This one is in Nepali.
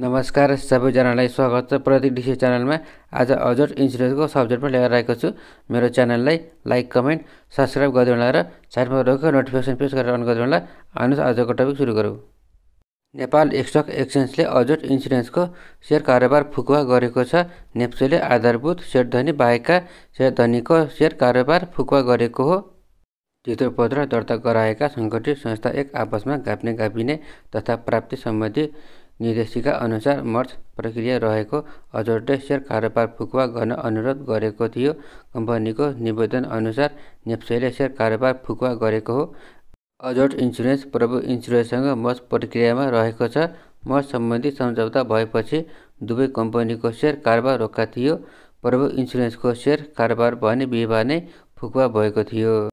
नमस्कार सबैजनालाई स्वागत छ प्रतीक डिसी च्यानलमा आज हजुर इन्सुरेन्सको सब्जेक्टमा ल्याएर आएको छु मेरो च्यानललाई लाइक कमेन्ट सब्सक्राइब गरिदिनु होला र साइडमा रहेको नोटिफिकेसन प्रेस गरेर अन गरिदिनु होला आउनुहोस् आजको टपिक सुरु गरौँ नेपाल स्टक एक्सचेन्जले अजट इन्सुरेन्सको सेयर कारोबार फुकुवा गरेको छ नेप्सोले आधारभूत सेयर धनी बाहेकका सेयर धनीको सेयर कारोबार फुकुवा गरेको हो चित्रपत्र दर्ता गराएका सङ्गठित संस्था एक आपसमा गाप्ने गापिने तथा प्राप्ति सम्बन्धी निर्देशिका अनुसार मर्च प्रक्रिया रहेको अजोर्डै सेयर कारोबार फुकुवा गर्न अनुरोध गरेको थियो कम्पनीको निवेदन अनुसार नेप्सेले सेयर कारोबार फुकुवा गरेको हो अझोट इन्सुरेन्स प्रभु इन्सुरेन्ससँग मर्ज प्रक्रियामा रहेको छ मर्ज सम्बन्धी सम्झौता भएपछि दुवै कम्पनीको सेयर कारोबार रोका थियो प्रभु इन्सुरेन्सको सेयर कारोबार भने बिहिबार नै फुकुवा भएको थियो